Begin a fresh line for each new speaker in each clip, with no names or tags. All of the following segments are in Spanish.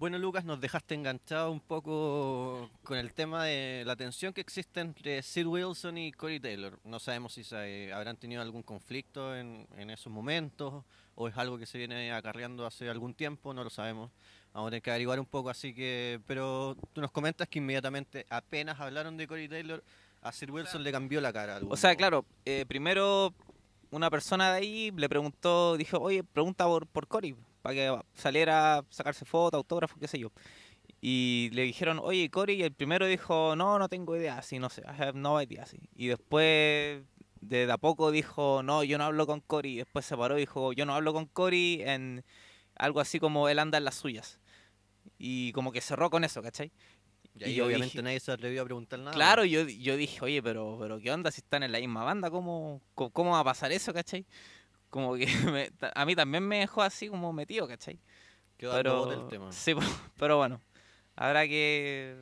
Bueno, Lucas, nos dejaste enganchado un poco con el tema de la tensión que existe entre Sid Wilson y Corey Taylor. No sabemos si se, eh, habrán tenido algún conflicto en, esos momentos o es algo que se viene acarreando hace algún tiempo, no lo sabemos. Vamos a tener que averiguar un poco, así que. Pero tú nos comentas que inmediatamente, apenas hablaron de Corey Taylor, a Sid Wilson le cambió la cara. O
sea, claro, eh, primero una persona de ahí le preguntó, dijo, oye, pregunta por, por Corey para que saliera a sacarse fotos, autógrafos, qué sé yo. Y le dijeron, oye, Cory. y el primero dijo, no, no tengo idea, así, no sé, I have no idea, así. Y después, de, a poco dijo, no, yo no hablo con Y después se paró y dijo, yo no hablo con Cory en algo así como él anda en las suyas. Y como que cerró con eso, ¿cachai? Y, obviamente nadie se atrevió a preguntar nada. Claro, yo, yo dije, oye, pero, pero ¿qué onda si están en la misma banda? ¿Cómo, cómo, cómo va a pasar eso, cachai? como que a mí también me dejó así como metido, ¿cachai? Quedó pero, el tema. Sí, pero bueno, habrá que.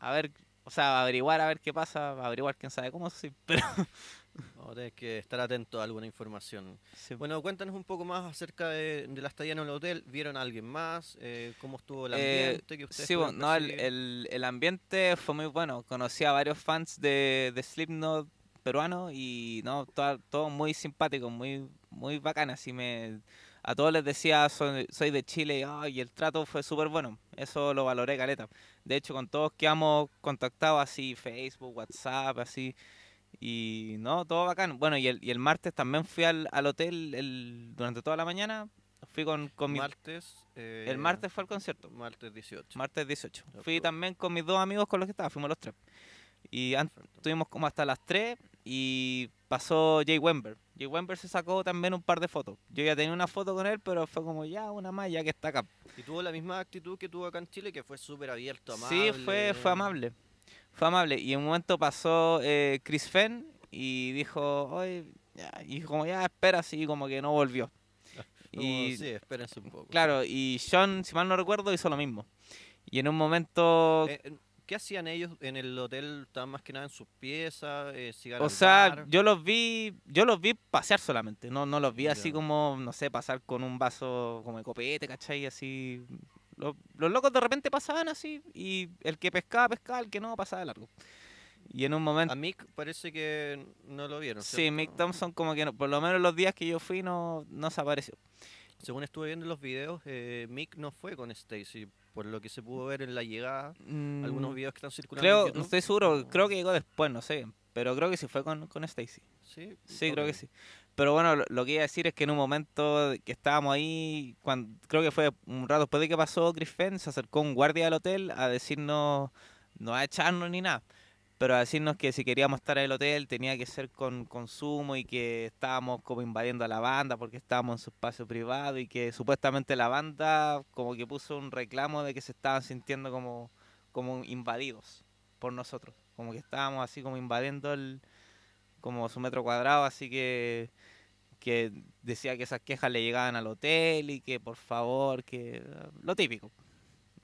A ver, o sea, averiguar a
ver qué pasa, averiguar quién sabe cómo, sí, pero. tenés que estar atento a alguna información. Bueno, cuéntanos un poco más acerca de, la estadía en el hotel. ¿Vieron a alguien más? Eh, ¿Cómo estuvo el eh, ambiente? sí, no,
el, el, ambiente fue muy bueno. Conocí a varios fans de, de Slipknot peruanos y no, todo muy simpático... muy, muy bacana. y me, a todos les decía, soy, de Chile y el trato fue súper bueno. Eso lo valoré, Caleta. De hecho, con todos ...que hemos... ...contactado así, Facebook, WhatsApp, así. Y no, todo bacán. Bueno, y el, y el martes también fui al, al hotel el, durante toda la mañana. Fui con, con mi...
Martes. Eh, el martes fue
al concierto. Martes 18. Martes 18. Fui también con mis dos amigos con los que estaba, fuimos los tres. Y tuvimos como hasta las 3 y pasó Jay Wember. Jay Wember se sacó también un par de fotos. Yo ya tenía una foto con él, pero fue como ya una más, ya que está acá.
Y tuvo la misma actitud que tuvo acá en Chile, que fue súper abierto, amable. Sí, fue, fue
amable. Fue amable. Y en un momento pasó eh, Chris Fenn y dijo, oye, ya. y como ya, espera, así como que no volvió. y, sí, espérense un poco. Claro, y Sean, si mal no recuerdo, hizo lo mismo. Y en un momento... Eh,
¿Qué hacían ellos en el hotel? ¿Estaban más que nada en sus piezas? Eh, o sea,
yo los vi yo los vi pasear solamente, no, no los vi así como, no sé, pasar con un vaso como de copete, ¿cachai? Así... Los, locos de repente pasaban así y el que pescaba, pescaba, el que no, pasaba de largo. Y en un momento... A Mick
parece que no lo vieron. Sí,
Mick Thompson como que no, por lo menos los días que yo fui no, no se apareció.
Según estuve viendo los videos, eh, Mick no fue con Stacy por lo que se pudo ver en la llegada, mm, algunos videos que están circulando. Creo, no estoy
seguro, creo que llegó después, no sé, pero creo que sí fue con, con Stacy. Sí, sí creo que sí. Pero bueno, lo, que iba a decir es que en un momento que estábamos ahí, cuando, creo que fue un rato después de que pasó Chris Fenn, se acercó un guardia del hotel a decirnos, no a echarnos ni nada pero a decirnos que si queríamos estar en el hotel tenía que ser con consumo y que estábamos como invadiendo a la banda porque estábamos en su espacio privado y que supuestamente la banda como que puso un reclamo de que se estaban sintiendo como, como invadidos por nosotros, como que estábamos así como invadiendo el como su metro cuadrado, así que que decía que esas quejas le llegaban al hotel y que por favor, que lo típico.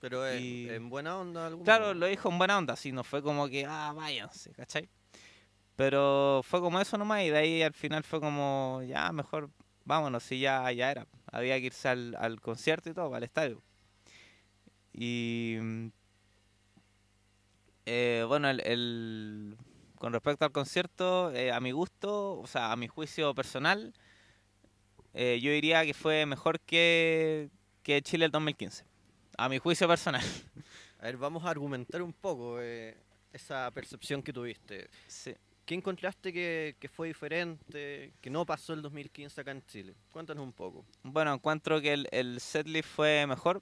Pero en, buena onda. Claro,
lo dijo en buena onda, así no fue como que, ah, váyanse, ¿cachai? Pero fue como eso nomás y de ahí al final fue como, ya, mejor vámonos, si ya, ya era. Había que irse al, concierto y todo, al estadio. Y eh, bueno, el, con respecto al concierto, eh, a mi gusto, o sea, a mi juicio personal, eh, yo diría que fue mejor que, que Chile el 2015 a mi juicio personal.
A ver, vamos a argumentar un poco eh, esa percepción que tuviste. Sí. ¿Qué encontraste que, fue diferente, que no pasó el 2015 acá en Chile? Cuéntanos un poco.
Bueno, encuentro que el, el setlist fue mejor,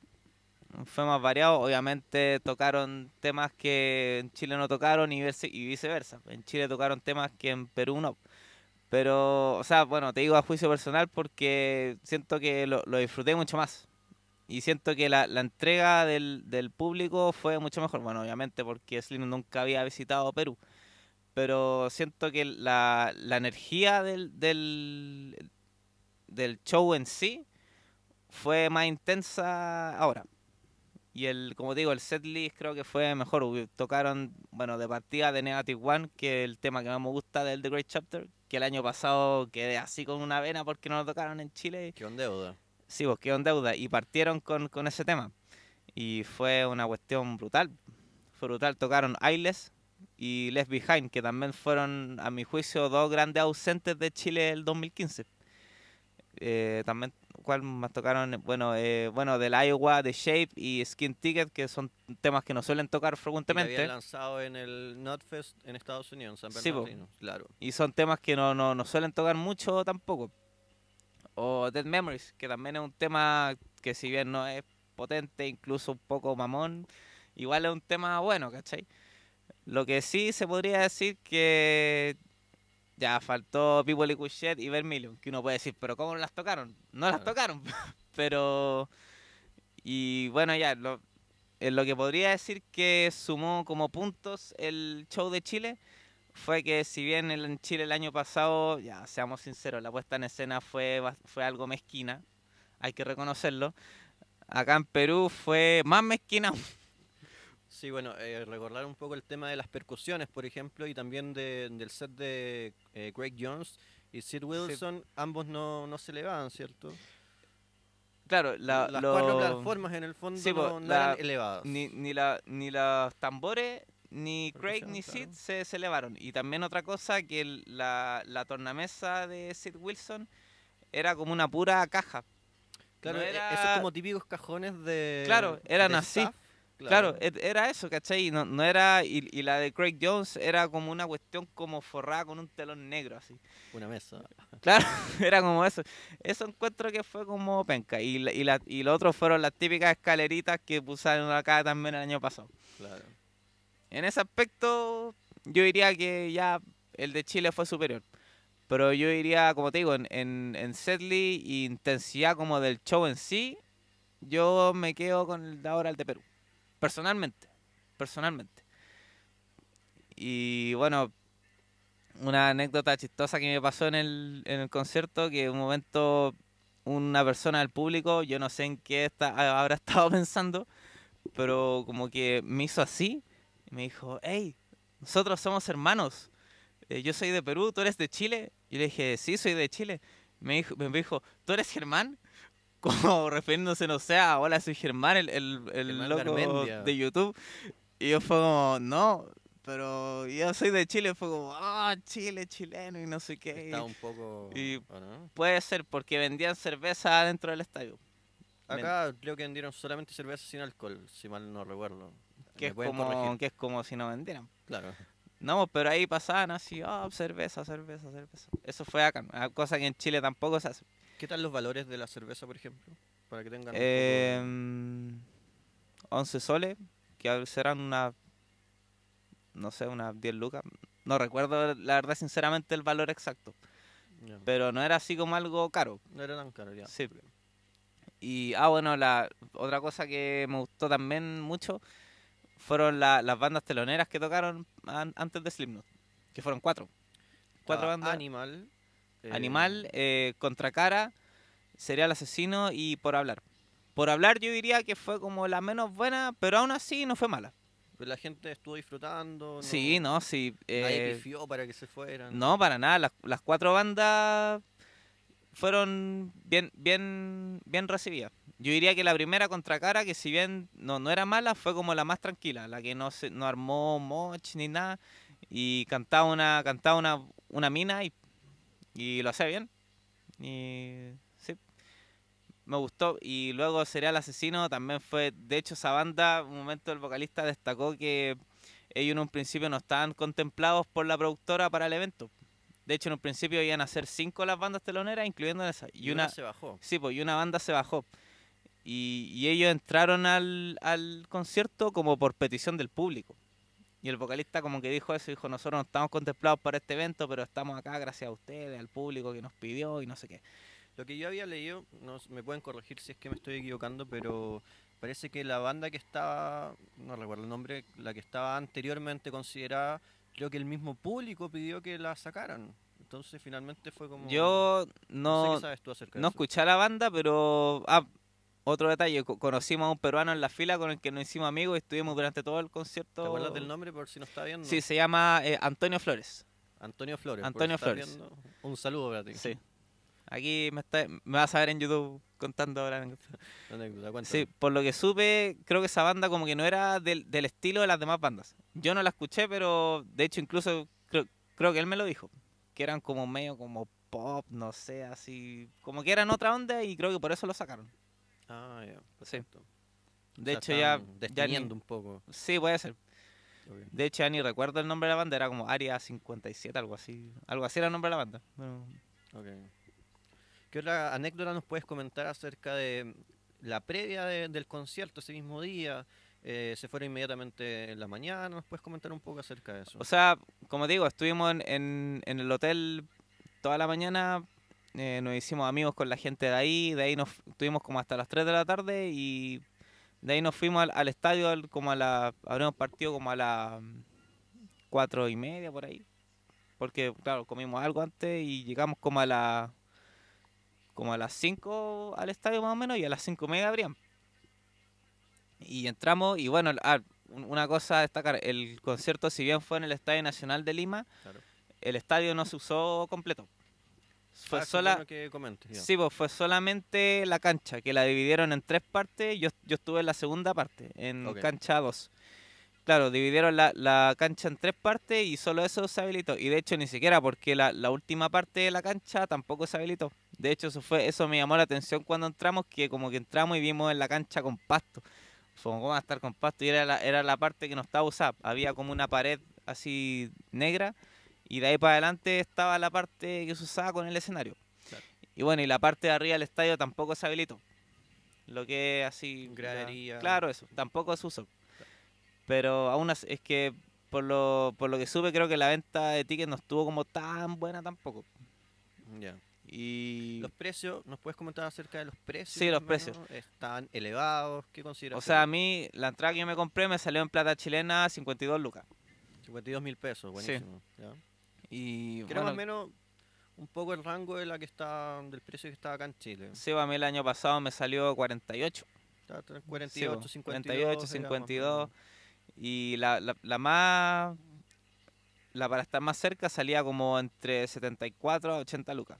fue más variado. Obviamente tocaron temas que en Chile no tocaron y, viceversa. En Chile tocaron temas que en Perú no. Pero, o sea, bueno, te digo a juicio personal porque siento que lo disfruté mucho más y siento que la, entrega del, público fue mucho mejor. Bueno, obviamente porque Slim nunca había visitado Perú. Pero siento que la, energía del, del, show en sí fue más intensa ahora. Y el, como digo, el setlist creo que fue mejor. Tocaron, bueno, de partida de Negative One, que es el tema que más me gusta del The Great Chapter, que el año pasado quedé así con una vena porque no lo tocaron en Chile. Qué onda sí, vos pues, en deuda. Y partieron con, ese tema. Y fue una cuestión brutal. Fue brutal. Tocaron Ailes y Left Behind, que también fueron, a mi juicio, dos grandes ausentes de Chile el 2015. Eh, también, ¿cuál más tocaron? Bueno, eh, bueno, del Iowa, The Shape y Skin Ticket, que son temas que no suelen tocar frecuentemente. Había
lanzado en el Notfest en Estados Unidos, en San Bernardino, sí, claro.
Y son temas que no, no, no suelen tocar mucho tampoco o Dead Memories, que también es un tema que si bien no es potente, incluso un poco mamón, igual es un tema bueno, ¿cachai? Lo que sí se podría decir que ya faltó People Cushet y Vermilion, que uno puede decir, pero ¿cómo las tocaron? No las tocaron, pero... Y bueno, ya, lo, lo que podría decir que sumó como puntos el show de Chile fue que si bien en Chile el año pasado, ya seamos sinceros, la puesta en escena
fue, fue algo mezquina, hay que reconocerlo, acá
en Perú fue más mezquina.
Sí, bueno, eh, recordar un poco el tema de las percusiones, por ejemplo, y también del set de eh, Greg Jones y Sid Wilson, ambos no, no se elevaban, ¿cierto? Claro, la, las plataformas en el fondo no, eran elevadas.
Ni, la, ni los tambores ni Craig ni Sid se, se, elevaron. Y también otra cosa, que la, la, tornamesa de Sid Wilson era como una pura caja. Claro, e, esos
como típicos cajones de... Claro, eran así. claro.
E, era eso, ¿cachai? No, no era, y, la de Craig Jones era como una cuestión como forrada con un telón negro, así. Una mesa. Claro, era como eso. Eso encuentro que fue como penca. Y, y, la, y lo otro fueron las típicas escaleritas que pusieron acá también el año pasado. Claro. En ese aspecto, yo diría que ya el de Chile fue superior. Pero yo diría, como te digo, en, en, en Sedley intensidad como del show en sí, yo me quedo con el de ahora el de Perú. Personalmente. Personalmente. Y bueno, una anécdota chistosa que me pasó en el, concierto, que un momento una persona del público, yo no sé en qué está, habrá estado pensando, pero como que me hizo así me dijo, hey, nosotros somos hermanos. Eh, yo soy de Perú, tú eres de Chile. Y le dije, sí, soy de Chile. Me dijo, me dijo ¿tú eres Germán? Como refiriéndose, no sea, hola, soy Germán, el, el, el loco de, YouTube. Y yo fue como, no, pero yo soy de Chile. Fue como, ah, Chile, chileno, y no sé qué. Y puede ser porque vendían cerveza dentro del estadio. Acá
creo que vendieron solamente cerveza sin alcohol, si mal no recuerdo que, es como, que
es como si no vendieran. Claro. No, pues, pero ahí pasaban así, ah cerveza, cerveza, cerveza. Eso fue acá, cosa que en Chile tampoco
se hace. ¿Qué tal los valores de la cerveza, por ejemplo? Para que tengan...
11 em, soles,
que serán una...
No sé, unas 10 lucas. No recuerdo, la verdad, sinceramente, el valor exacto. Pero no era así como algo caro. No era tan caro, ya. Sí. Y, ah, bueno, la otra cosa que me gustó también mucho fueron las bandas teloneras que tocaron antes de Slipknot, que fueron cuatro.
Cuatro ah, bandas. Animal. Eh, Animal,
eh, Contracara, Serial Asesino y Por Hablar. Por Hablar yo diría que fue como la menos buena, pero aún así no fue mala. Pero
pues la gente estuvo disfrutando. Sí,
no, sí. Eh, Nadie para que se fueran. No, para nada. las cuatro bandas fueron bien, bien, bien recibidas. Yo diría que la primera contracara, que si bien no, no era mala, fue como la más tranquila, la que no, se, no armó moch ni nada, y cantaba una, cantaba una, una mina y, y lo hacía bien. Y sí, me gustó. Y luego Serial Asesino también fue, de hecho esa banda, un momento el vocalista destacó que ellos en un principio no estaban contemplados por la productora para el evento de hecho, en un principio iban a ser cinco las bandas teloneras, incluyendo esa. Y, una, se bajó. Sí, pues, y una banda se bajó. Y, ellos entraron al, concierto como por petición del público. Y el vocalista como que dijo eso, dijo, nosotros no estamos contemplados para este evento, pero estamos acá gracias a ustedes, al público que nos pidió y no sé qué.
Lo que yo había leído, no, me pueden corregir si es que me estoy equivocando, pero parece que la banda que estaba, no recuerdo el nombre, la que estaba anteriormente considerada creo que el mismo público pidió que la sacaran. Entonces finalmente fue como... Yo no, no,
escuché a la banda, pero... Ah, otro detalle, conocimos a un peruano en la fila con el que nos hicimos amigos y estuvimos durante todo el concierto. ¿Te acuerdas del nombre por si no está viendo? Sí, se llama eh, Antonio Flores. Antonio Flores. Antonio Flores. un saludo para ti. Aquí me, está, me vas a ver en YouTube contando ahora. sí, por lo que supe, creo que esa banda como que no era del, estilo de las demás bandas. Yo no la escuché, pero de hecho incluso creo, que él me lo dijo. Que eran como medio como pop, no sé, así. Como que eran otra onda y creo que por eso lo sacaron. Ah, ya, Sí. De hecho, ya. ya ni, un poco. Sí, puede ser. De hecho, ya ni recuerdo el nombre de la banda, era como
Aria 57, algo así. Algo así era el nombre de la banda. ¿Qué otra anécdota nos puedes comentar acerca de mm, la previa del concierto ese mismo día? Eh, se fueron inmediatamente en la mañana. ¿Nos puedes comentar un poco acerca de eso? O
sea, como digo, estuvimos en, el hotel toda la mañana. Eh, nos hicimos amigos con la gente de ahí. De ahí nos estuvimos como hasta las 3 de la tarde y de ahí nos fuimos al, estadio como a la... Habríamos partido como a las 4 mm, y media por ahí. Porque, claro, comimos algo antes y llegamos como a la como a las 5 al estadio más o menos y a las 5 media abrían. Y entramos y bueno, ah, una cosa a destacar, el concierto si bien fue en el Estadio Nacional de Lima, el estadio no se usó completo. Fue, ah, sola... que sí, pues, fue solamente la cancha, que la dividieron en tres partes, yo, estuve en la segunda parte, en cancha 2. Claro, dividieron la, cancha en tres partes y solo eso se habilitó. Y de hecho ni siquiera porque la, la, última parte de la cancha tampoco se habilitó. De hecho eso fue eso me llamó la atención cuando entramos, que como que entramos y vimos en la cancha con pasto. Fue como oh, a estar compacto. y era la, era la parte que no estaba usada. Había como una pared así negra y de ahí para adelante estaba la parte que se usaba con el escenario. Y bueno, y la parte de arriba del estadio tampoco se habilitó. Lo que así... Gradería. claro, eso. Tampoco se usó. Pero aún así, es que por lo, por lo que supe, creo que la venta de tickets no estuvo como tan buena tampoco.
Ya. Y los precios, ¿nos puedes comentar acerca de los precios? Sí, los precios. Están elevados, ¿qué consideras? O sea, a
mí la entrada que yo me compré me salió en plata chilena 52 lucas. 52 mil pesos, buenísimo. ¿Ya? Y Creo más o
menos un poco el rango de la que está, del precio que estaba acá en Chile.
Sí, a mí el año pasado me salió 48. 48, 52. 52 y la, más. La para estar más cerca salía como entre 74 a 80 lucas.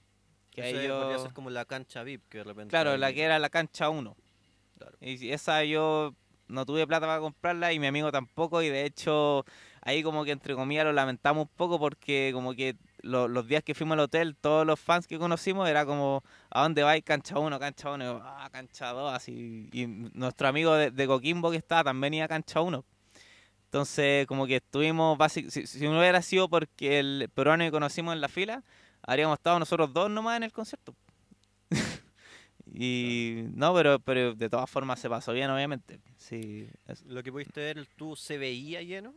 Que yo... ser
como la cancha VIP que Claro, la que
era la cancha 1. Y esa yo no tuve plata para comprarla y mi amigo tampoco. Y de hecho, ahí como que entre comillas lo lamentamos un poco porque como que los días que fuimos al hotel, todos los fans que conocimos era como, ¿a dónde vais? Cancha 1, cancha 1, ah, cancha 2, Y nuestro amigo de, de, Coquimbo que estaba también iba a cancha 1. Entonces, como que estuvimos, básicamente. si, no hubiera sido porque el peruano que conocimos en la fila, habríamos estado nosotros dos nomás en el concierto. y no, pero, pero de todas formas se pasó bien, obviamente. Sí,
Lo que pudiste ver, ¿tú se veía lleno?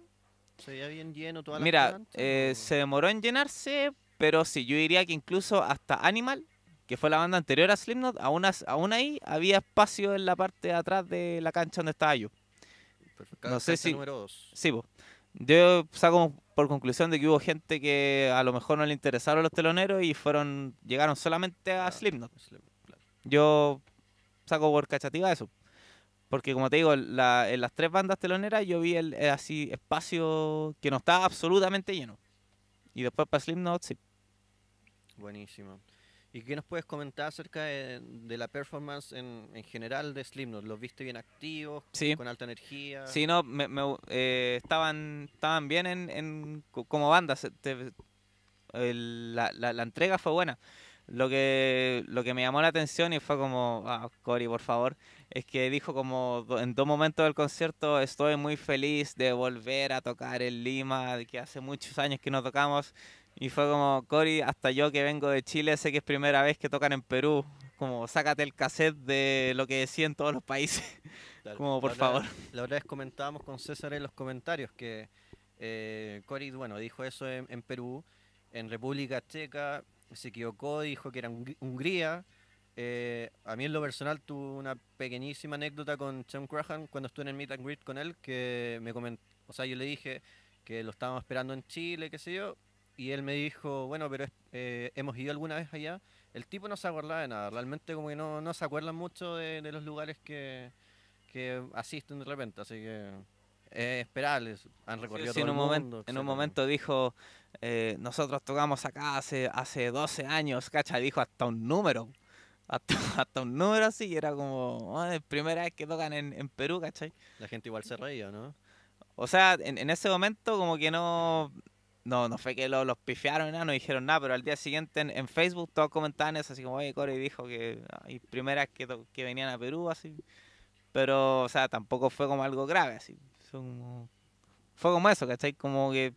¿Se veía bien lleno toda la Mira,
eh, se demoró en llenarse, pero sí, yo diría que incluso hasta Animal, que fue la banda anterior a Slipknot, aún, aún ahí había espacio en la parte de atrás de la cancha donde estaba yo. No sé si. Sí, Yo saco por conclusión de que hubo gente que a lo mejor no le interesaron los teloneros y fueron llegaron solamente a ah, Slipknot. Yo saco por cachativa eso. Porque como te digo, en las tres bandas teloneras yo vi el, eh, así espacio que no estaba absolutamente lleno. Y después para Slipknot sí.
Buenísimo. ¿Y qué nos puedes comentar acerca de, la performance en, general de Slimnos? ¿Los viste bien activos? ¿Con alta energía? Sí,
no, me, eh, estaban, estaban bien en, como banda. la, la, entrega fue buena. Lo que, lo que me llamó la atención y fue como, Cori, ah, Cory, por favor, es que dijo como en dos momentos del concierto, estoy muy feliz de volver a tocar en Lima, de que hace muchos años que no tocamos, y fue como, Cory, hasta yo que vengo de Chile, sé que es primera vez que tocan en Perú. Como, sácate el cassette de lo que decía en todos los países. como, por favor.
la otra vez comentábamos con César en los comentarios que eh, Cory, bueno, dijo eso en, Perú, en República Checa, se equivocó, dijo que era Hungría. Eh, a mí en lo personal tuve una pequeñísima anécdota con Sean Crahan cuando estuve en el meet greet con él, que me o sea, yo le dije que lo estábamos esperando en Chile, qué sé yo, y él me dijo, bueno, pero eh, hemos ido alguna vez allá. El tipo no se acordaba de nada, realmente como que no, no se acuerdan mucho de, los lugares que, asisten de repente, así que es esperable. han recorrido todo en un momento, En un momento
dijo, eh, nosotros tocamos acá hace, hace 12 años, cacha, dijo hasta un número. Hasta, un número así, y era como, ah, es la primera vez que tocan en, Perú, ¿cachai? La gente igual se reía, ¿no? O sea, en, en ese momento como que no, no, no fue que lo, los pifiaron, nada, no dijeron nada, pero al día siguiente en, Facebook todos comentaban eso, así como, oye, Corey dijo que hay ah, primeras que, que venían a Perú, así. Pero, o sea, tampoco fue como algo grave, así. Fue como, fue como eso, ¿cachai? Como que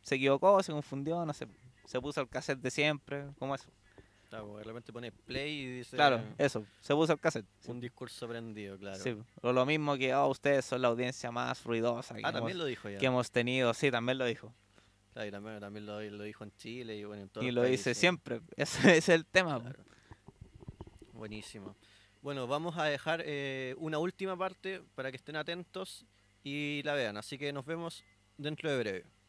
se equivocó, se confundió, no sé, se puso el cassette de siempre, como eso. Claro, de repente play y
dice... Claro, eso,
se puso el cassette. Un
discurso prendido, claro. Sí,
lo mismo que, oh, ustedes son la audiencia más ruidosa. ah, también lo dijo ya. Que hemos tenido, sí, también lo dijo.
Claro, y también, lo, dijo en Chile y Y lo dice siempre, ese es el tema. Buenísimo. Bueno, vamos a dejar eh, una última parte para que estén atentos y la vean. Así que nos vemos dentro de breve.